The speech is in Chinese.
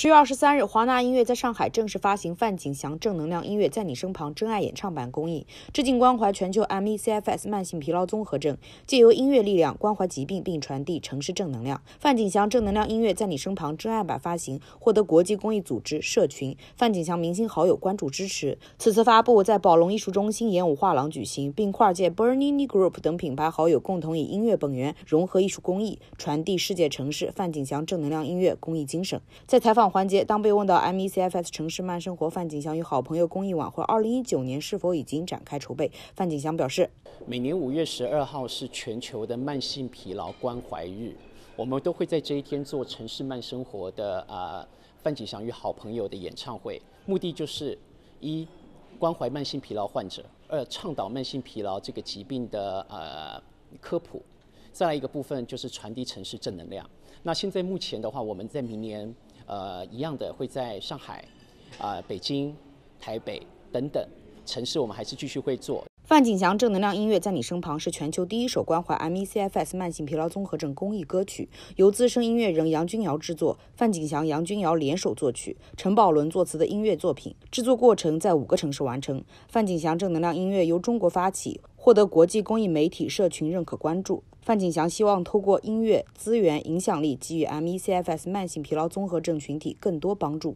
十月二十三日，华纳音乐在上海正式发行范景祥正能量音乐《在你身旁真爱》演唱版公益，致敬关怀全球 MECFS 慢性疲劳综合症，借由音乐力量关怀疾病，并传递城市正能量。范景祥正能量音乐《在你身旁真爱》版发行，获得国际公益组织社群、范景祥明星好友关注支持。此次发布在宝龙艺术中心演武画廊举行，并跨界 Bernini Group 等品牌好友共同以音乐本源融合艺术公益，传递世界城市范景祥正能量音乐公益精神。在采访。环节，当被问到 MECFS 城市慢生活范景祥与好朋友公益晚会二零一九年是否已经展开筹备，范景祥表示：每年五月十二号是全球的慢性疲劳关怀日，我们都会在这一天做城市慢生活的啊范景祥与好朋友的演唱会，目的就是一关怀慢性疲劳患者，二倡导慢性疲劳这个疾病的呃科普，再来一个部分就是传递城市正能量。那现在目前的话，我们在明年。呃，一样的会在上海、啊北京、台北等等城市，我们还是继续会做。范景祥正能量音乐在你身旁是全球第一首关怀 MECFS 慢性疲劳综合症公益歌曲，由资深音乐人杨君瑶制作，范景祥、杨君瑶联手作曲，陈宝伦作词的音乐作品，制作过程在五个城市完成。范景祥正能量音乐由中国发起。获得国际公益媒体社群认可关注，范景祥希望通过音乐资源影响力，给予 MECFS 慢性疲劳综合症群体更多帮助。